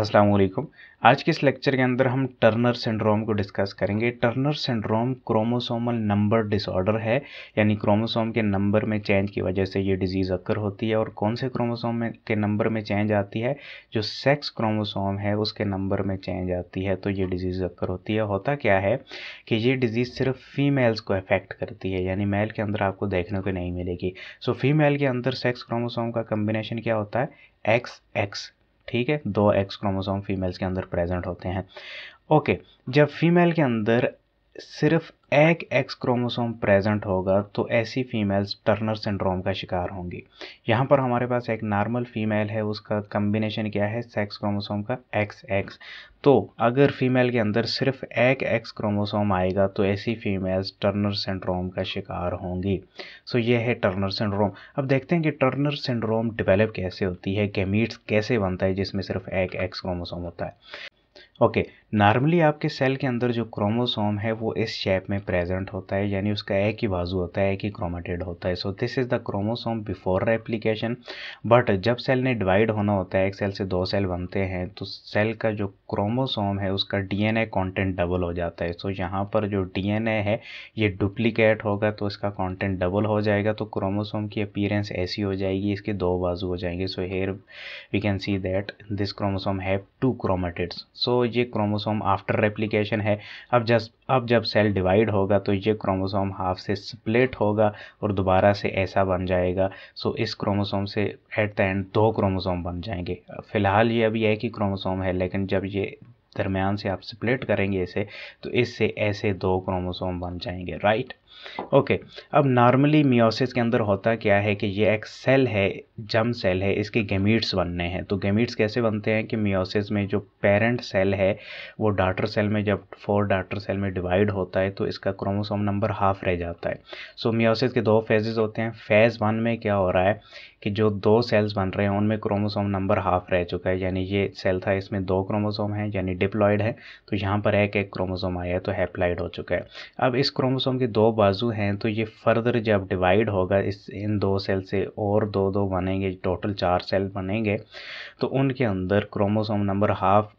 अस्सलाम वालेकुम आज के इस लेक्चर के अंदर हम टर्नर सिंड्रोम को डिस्कस करेंगे Turner syndrome chromosomal number disorder है यानी क्रोमोसोम के नंबर में चेंज की वजह से ये डिजीज़ अक्कर होती है और कौन से क्रोमोसोम में के नंबर में चेंज आती है जो सेक्स क्रोमोसोम है उसके नंबर में चेंज आती है तो ये डिजीज़ अक्कर होती है होता क्या है कि ये डिजीज़ सिर्फ फीमेल्स को अफेक्ट करती है यानी मेल के अंदर आपको देखने को नहीं मिलेगी सो फीमेल के अंदर सेक्स क्रोमोसोम का कम्बिनेशन क्या होता है एक्स एक्स ठीक है दो एक्स क्रोमोसोम फीमेल्स के अंदर प्रेजेंट होते हैं ओके जब फीमेल के अंदर सिर्फ एक एक्स क्रोमोसोम प्रेजेंट होगा तो ऐसी फीमेल्स टर्नर सिंड्रोम का शिकार होंगी यहाँ पर हमारे पास एक नॉर्मल फीमेल है उसका कम्बिनेशन क्या है सेक्स क्रोमोसोम का एक्स एक्स तो अगर फीमेल के अंदर सिर्फ एक एक्स क्रोमोसोम आएगा तो ऐसी फीमेल्स टर्नर सिंड्रोम का शिकार होंगी सो यह ये है टर्नर सिंड्रोम अब देखते हैं कि टर्नर सिंड्रोम डिवेलप कैसे होती है गेमीट्स कैसे बनता है जिसमें सिर्फ एक एक्स क्रोमोसोम होता है ओके नॉर्मली आपके सेल के अंदर जो क्रोमोसोम है वो इस शेप में प्रेजेंट होता है यानी उसका एक ही बाजू होता है एक ही क्रोमेटेड होता है so this is the chromosome before replication but जब सेल ने डिवाइड होना होता है एक सेल से दो सेल बनते हैं तो सेल का जो क्रोमोसोम है उसका डीएनए कंटेंट डबल हो जाता है सो so, यहाँ पर जो डी है ये डुप्लीकेट होगा तो इसका कॉन्टेंट डबल हो जाएगा तो क्रोमोसोम की अपीरेंस ऐसी हो जाएगी इसके दो बाजू हो जाएंगे so here we can see that this chromosome have two chromatids so ये क्रोमोसोम आफ्टर रेप्लिकेशन है अब जब अब जब सेल डिवाइड होगा तो ये क्रोमोसोम हाफ से स्प्लिट होगा और दोबारा से ऐसा बन जाएगा सो इस क्रोमोसोम से एट द एंड दो क्रोमोसोम बन जाएंगे फ़िलहाल ये अभी एक ही क्रोमोसोम है लेकिन जब ये दरमियान से आप स्प्लिट करेंगे इसे तो इससे ऐसे दो क्रोमोसोम बन जाएंगे राइट ओके अब नॉर्मली मियोसिस के अंदर होता क्या है कि ये एक सेल है जम सेल है इसके गेमीट्स बनने हैं तो गेमीट्स कैसे बनते हैं कि मियोसिस में जो पेरेंट सेल है वो डाटर सेल में जब फोर डाटर सेल में डिवाइड होता है तो इसका क्रोमोसोम नंबर हाफ रह जाता है सो so, मियोसिस के दो फेजेज होते हैं फेज़ वन में क्या हो रहा है कि जो दो सेल्स बन रहे हैं उनमें क्रोमोसोम नंबर हाफ रह चुका है यानी ये सेल था इसमें दो क्रोमोसोम हैं यानी डिप्लॉयड है तो यहाँ पर एक एक क्रोमोसोम आया है तो हैप्लाइड हो चुका है अब इस क्रोमोसोम के दो बाजू हैं तो ये फर्दर जब डिवाइड होगा इस इन दो सेल से और दो दो बनेंगे टोटल चार सेल बनेंगे तो उनके अंदर क्रोमोसोम नंबर हाफ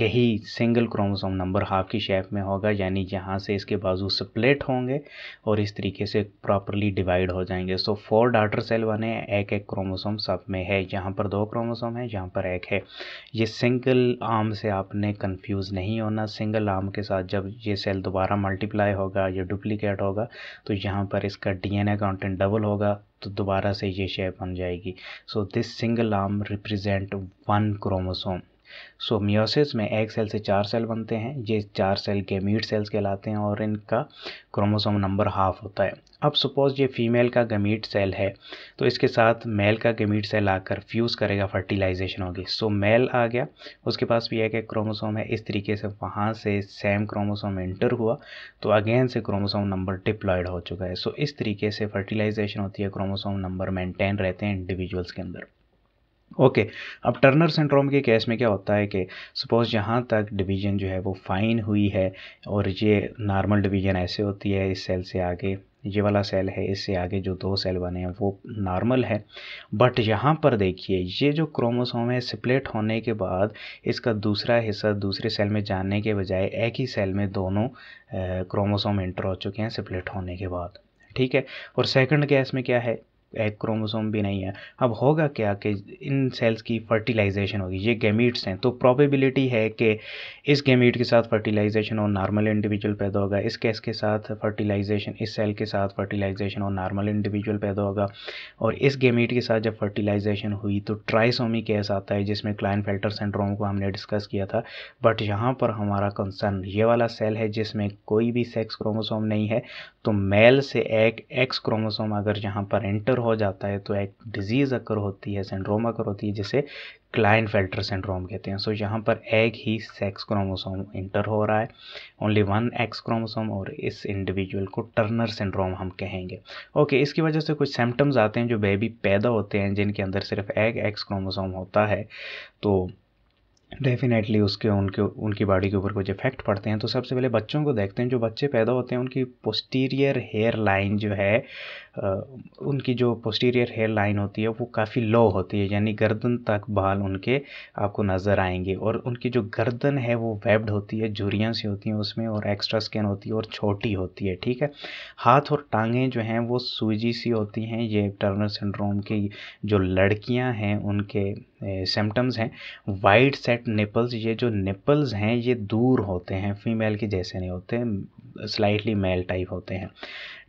यही सिंगल क्रोमोसोम नंबर हाफ की शेप में होगा यानी जहाँ से इसके बाजू स्प्लिट होंगे और इस तरीके से प्रॉपरली डिवाइड हो जाएंगे सो फोर डाटर सेल बने एक एक क्रोमोसोम सब में है यहाँ पर दो क्रोमोसोम है जहाँ पर एक है ये सिंगल आर्म से आपने कंफ्यूज नहीं होना सिंगल आर्म के साथ जब ये सेल दोबारा मल्टीप्लाई होगा या डुप्लीकेट होगा तो यहाँ पर इसका डी कंटेंट डबल होगा तो दोबारा से ये शेप बन जाएगी so this single arm represent one chromosome so meiosis में एक सेल से चार सेल बनते हैं ये चार सेल गेमीट सेल्स कहलाते हैं और इनका क्रोमोसोम नंबर हाफ होता है अब सपोज ये फीमेल का गमीट सेल है तो इसके साथ मेल का गमीट सेल आकर फ्यूज़ करेगा फर्टिलाइजेशन होगी सो मेल आ गया उसके पास भी एक एक क्रोमोसोम है इस तरीके से वहाँ से सेम क्रोमोसोम एंटर हुआ तो अगेन से क्रोमोसोम नंबर डिप्लॉयड हो चुका है सो इस तरीके से फर्टिलाइजेशन होती है क्रोमोसोम नंबर मेंटेन रहते हैं इंडिविजुअल्स के अंदर ओके okay, अब टर्नर सिंड्रोम के केस में क्या होता है कि सपोज़ जहाँ तक डिवीज़न जो है वो फाइन हुई है और ये नॉर्मल डिवीज़न ऐसे होती है इस सेल से आगे ये वाला सेल है इससे आगे जो दो सेल बने हैं वो नॉर्मल है बट यहाँ पर देखिए ये जो क्रोमोसोम है स्प्लिट होने के बाद इसका दूसरा हिस्सा दूसरे सेल में जाने के बजाय एक ही सेल में दोनों क्रोमोसोम इंटर हो चुके हैं स्प्लिट होने के बाद ठीक है और सेकंड केस में क्या है एक क्रोमोसोम भी नहीं है अब होगा क्या कि इन सेल्स की फर्टिलाइजेशन होगी ये गेमीट्स हैं तो प्रोबेबिलिटी है कि इस गेमीट के साथ फर्टिलाइजेशन और नॉर्मल इंडिविजुअल पैदा होगा इस केस के साथ फर्टिलाइजेशन इस सेल के साथ फर्टिलाइजेशन और नॉर्मल इंडिविजुअल पैदा होगा और इस गेमीट के साथ जब फर्टिलाइजेशन हुई तो ट्राइसोमी केस आता है जिसमें क्लाइन फिल्टर सिंड्रोम को हमने डिस्कस किया था बट यहाँ पर हमारा कंसर्न ये वाला सेल है जिसमें कोई भी सेक्स क्रोमोसोम नहीं है तो मेल से एक एक्स क्रोमोसोम अगर यहाँ पर एंटर हो जाता है तो एक डिजीज़ अक्कर होती है सिंड्रोम अक्कर होती है जिसे क्लाइन फिल्टर सिंड्रोम कहते हैं सो so, यहाँ पर एक ही सेक्स क्रोमोसोम इंटर हो रहा है ओनली वन एक्स क्रोमोसोम और इस इंडिविजुअल को टर्नर सिंड्रोम हम कहेंगे ओके okay, इसकी वजह से कुछ सिम्टम्स आते हैं जो बेबी पैदा होते हैं जिनके अंदर सिर्फ एक एक्स क्रोमोसोम होता है तो डेफिनेटली उसके उनके उनकी बॉडी के ऊपर कुछ इफेक्ट पड़ते हैं तो सबसे पहले बच्चों को देखते हैं जो बच्चे पैदा होते हैं उनकी पोस्टीरियर हेयर लाइन जो है उनकी जो पोस्टीरियर हेयर लाइन होती है वो काफ़ी लो होती है यानी गर्दन तक बाल उनके आपको नज़र आएंगे और उनकी जो गर्दन है वो वेब्ड होती है झुरियाँ सी होती हैं उसमें और एक्स्ट्रा स्किन होती है और छोटी होती है ठीक है हाथ और टांगें जो हैं वो सूजी सी होती हैं ये टर्नर सिंड्रोम की जो लड़कियाँ हैं उनके सिम्टम्स हैं वाइड सेट निपल्स ये जो निपल्स हैं ये दूर होते हैं फीमेल के जैसे नहीं होते स्लाइटली मेल टाइप होते हैं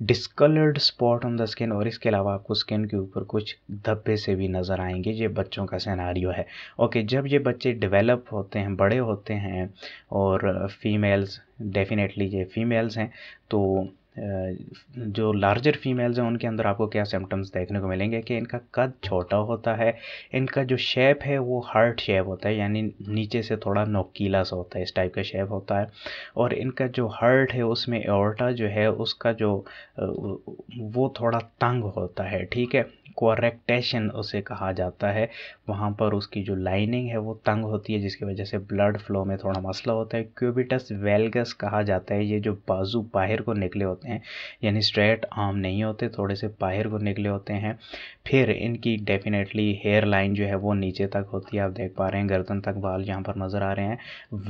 discoloured spot on the skin और इसके अलावा आपको स्किन के ऊपर कुछ धब्बे से भी नज़र आएंगे ये बच्चों का सैनारियो है ओके जब ये बच्चे डेवलप होते हैं बड़े होते हैं और फीमेल्स डेफिनेटली ये फीमेल्स हैं तो जो लार्जर फीमेल्स हैं उनके अंदर आपको क्या सिम्टम्स देखने को मिलेंगे कि इनका कद छोटा होता है इनका जो शेप है वो हार्ट शेप होता है यानी नीचे से थोड़ा नोकीला सा होता है इस टाइप का शेप होता है और इनका जो हार्ट है उसमें एओर्टा जो है उसका जो वो थोड़ा तंग होता है ठीक है कोरेक्टेशन उसे कहा जाता है वहाँ पर उसकी जो लाइनिंग है वो तंग होती है जिसकी वजह से ब्लड फ्लो में थोड़ा मसला होता है क्यूबिटस वेलगस कहा जाता है ये जो बाजू बाहर को निकले होते हैं यानी स्ट्रेट आर्म नहीं होते थोड़े से बाहर को निकले होते हैं फिर इनकी डेफिनेटली हेयर लाइन जो है वो नीचे तक होती है आप देख पा रहे हैं गर्दन तक बाल यहाँ पर नज़र आ रहे हैं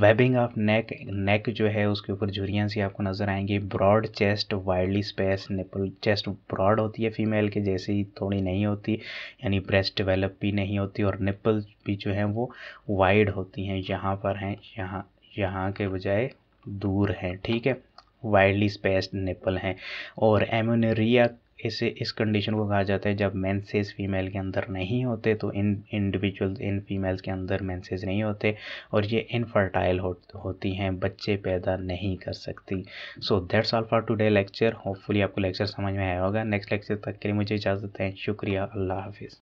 वेबिंग ऑफ नेक नेक जो है उसके ऊपर झुरियाँ सी आपको नज़र आएंगी broad chest widely space nipple chest broad होती है फीमेल के जैसे ही थोड़ी नहीं नहीं होती यानी ब्रेस्ट डेवलप भी नहीं होती और निपल भी जो हैं वो वाइड होती हैं यहाँ पर हैं यहाँ यहाँ के बजाय दूर हैं ठीक है वाइडली स्पेस्ड निपल हैं और एमोनरिया इसे इस कंडीशन को कहा जाता है जब मेंसेस फीमेल के अंदर नहीं होते तो इन इंडिविजुअल इन फीमेल्स के अंदर मेंसेस नहीं होते और ये इनफर्टाइल हो, होती हैं बच्चे पैदा नहीं कर सकती so that's all for today lecture hopefully आपको लेक्चर समझ में आया होगा नेक्स्ट लेक्चर तक के लिए मुझे इजाज़त है शुक्रिया अल्लाह हाफिज़